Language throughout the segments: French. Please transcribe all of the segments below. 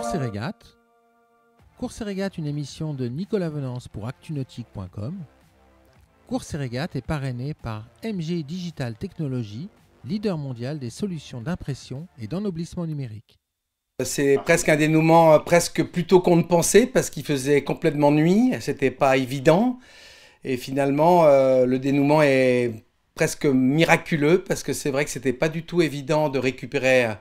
Course et régate. Course une émission de Nicolas Venance pour actunautique.com. Course et régate est parrainé par MG Digital Technologies, leader mondial des solutions d'impression et d'ennoblissement numérique. C'est presque un dénouement euh, presque plutôt qu'on ne pensait parce qu'il faisait complètement nuit, c'était pas évident. Et finalement, euh, le dénouement est presque miraculeux parce que c'est vrai que c'était pas du tout évident de récupérer euh,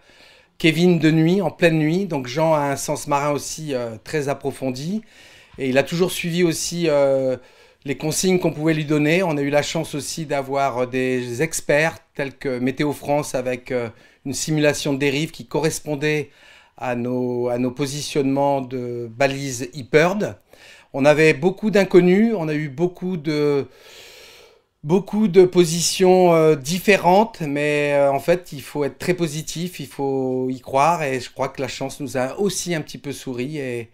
Kevin de nuit, en pleine nuit. Donc Jean a un sens marin aussi euh, très approfondi. Et il a toujours suivi aussi euh, les consignes qu'on pouvait lui donner. On a eu la chance aussi d'avoir euh, des experts tels que Météo France avec une simulation de dérive qui correspondait à nos, à nos positionnements de balises e On avait beaucoup d'inconnus, on a eu beaucoup de beaucoup de positions euh, différentes, mais euh, en fait, il faut être très positif, il faut y croire, et je crois que la chance nous a aussi un petit peu souri, et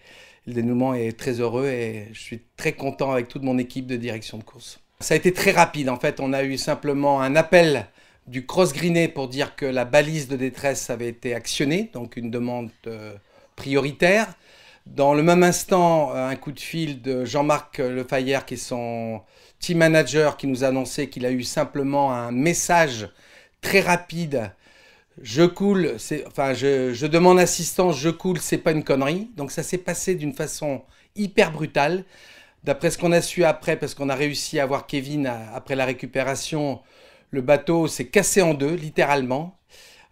le dénouement est très heureux, et je suis très content avec toute mon équipe de direction de course. Ça a été très rapide, en fait, on a eu simplement un appel du cross griné pour dire que la balise de détresse avait été actionnée, donc une demande euh, prioritaire. Dans le même instant, euh, un coup de fil de Jean-Marc Lefayère, qui est son team manager, qui nous a annoncé qu'il a eu simplement un message très rapide. Je coule, enfin, je, je, demande assistance, je coule, c'est pas une connerie. Donc ça s'est passé d'une façon hyper brutale. D'après ce qu'on a su après, parce qu'on a réussi à voir Kevin après la récupération, le bateau s'est cassé en deux, littéralement.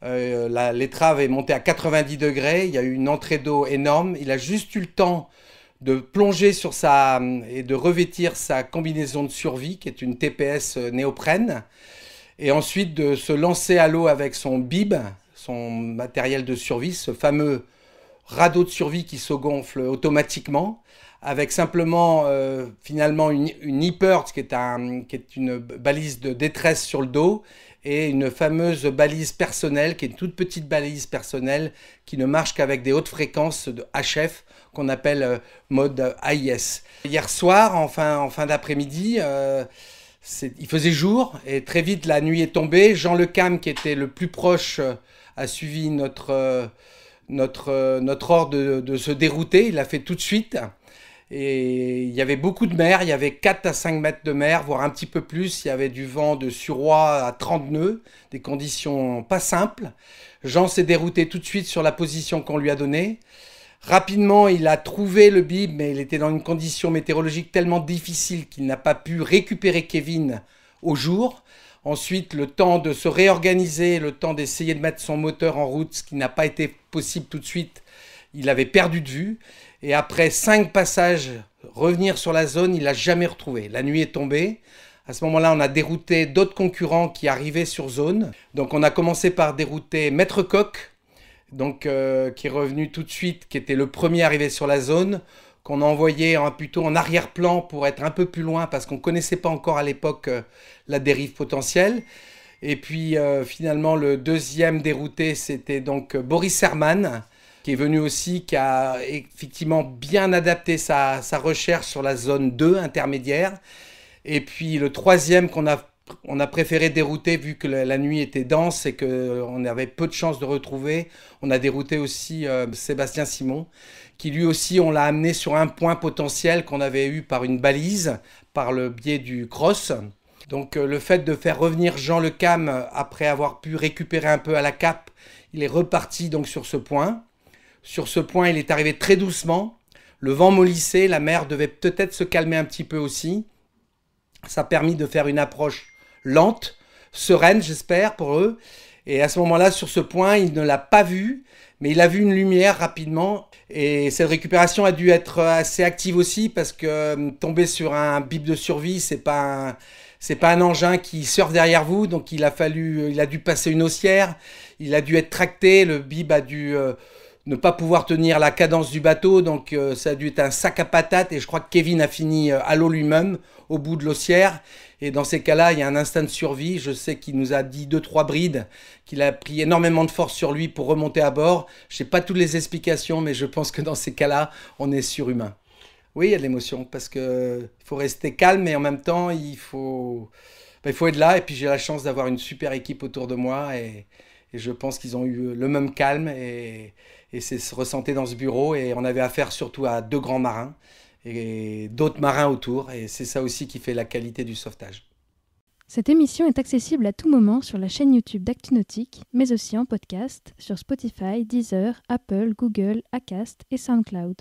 Euh, l'étrave est montée à 90 degrés, il y a eu une entrée d'eau énorme. Il a juste eu le temps de plonger sur sa euh, et de revêtir sa combinaison de survie, qui est une TPS euh, néoprène, et ensuite de se lancer à l'eau avec son bib, son matériel de survie, ce fameux radeau de survie qui se gonfle automatiquement, avec simplement finalement une, une qui est, qui est une balise de détresse sur le dos, et une fameuse balise personnelle, qui est une toute petite balise personnelle qui ne marche qu'avec des hautes fréquences de HF qu'on appelle euh, mode euh, AIS. Hier soir, en fin, en fin d'après-midi, euh, il faisait jour et très vite la nuit est tombée. Jean Le Cam, qui était le plus proche, a suivi notre, notre, notre ordre de, de se dérouter. Il l'a fait tout de suite. Et il y avait beaucoup de mer, il y avait 4 à 5 mètres de mer, voire un petit peu plus. Il y avait du vent de Suroît à 30 nœuds, des conditions pas simples. Jean s'est dérouté tout de suite sur la position qu'on lui a donnée. Rapidement, il a trouvé le bib, mais il était dans une condition météorologique tellement difficile qu'il n'a pas pu récupérer Kevin au jour. Ensuite, le temps de se réorganiser, le temps d'essayer de mettre son moteur en route, ce qui n'a pas été possible tout de suite, il avait perdu de vue. Et après cinq passages, revenir sur la zone, il l'a jamais retrouvé. La nuit est tombée. À ce moment-là, on a dérouté d'autres concurrents qui arrivaient sur zone. Donc on a commencé par dérouter Maître Coq, donc, euh, qui est revenu tout de suite, qui était le premier arrivé sur la zone, qu'on a envoyé plutôt en arrière-plan pour être un peu plus loin parce qu'on ne connaissait pas encore à l'époque euh, la dérive potentielle. Et puis euh, finalement, le deuxième dérouté, c'était donc Boris Herman, qui est venu aussi, qui a effectivement bien adapté sa, recherche sur la zone 2 intermédiaire. Et puis le troisième qu'on a, on a préféré dérouter vu que la, nuit était dense et qu'on avait peu de chances de retrouver, on a dérouté aussi euh, Sébastien Simon, qui lui aussi, on l'a amené sur un point potentiel qu'on avait eu par une balise, par le biais du cross. Donc euh, le fait de faire revenir Jean Le Cam euh, après avoir pu récupérer un peu à la cape, il est reparti donc sur ce point. Sur ce point, il est arrivé très doucement. Le vent mollissait, la mer devait peut-être se calmer un petit peu aussi. Ça a permis de faire une approche lente, sereine, j'espère, pour eux. Et à ce moment-là, sur ce point, il ne l'a pas vu, mais il a vu une lumière rapidement. Et cette récupération a dû être assez active aussi, parce que euh, tomber sur un bib de survie, c'est pas pas un engin qui surfe derrière vous, donc il a fallu, il a dû passer une haussière, il a dû être tracté, le bib a dû euh, ne pas pouvoir tenir la cadence du bateau, donc euh, ça a dû être un sac à patates, et je crois que Kevin a fini euh, à l'eau lui-même, au bout de l'ossière, et dans ces cas-là, il y a un instinct de survie, je sais qu'il nous a dit deux, trois brides, qu'il a pris énormément de force sur lui pour remonter à bord, je sais pas toutes les explications, mais je pense que dans ces cas-là, on est surhumain. Oui, il y a de l'émotion, parce que euh, faut rester calme, mais en même temps, il faut, ben, il faut être là, et puis j'ai la chance d'avoir une super équipe autour de moi, et... Et je pense qu'ils ont eu le même calme et, c'est se dans ce bureau. Et on avait affaire surtout à deux grands marins et d'autres marins autour. Et c'est ça aussi qui fait la qualité du sauvetage. Cette émission est accessible à tout moment sur la chaîne YouTube d'ActuNautique, mais aussi en podcast sur Spotify, Deezer, Apple, Google, Acast et SoundCloud.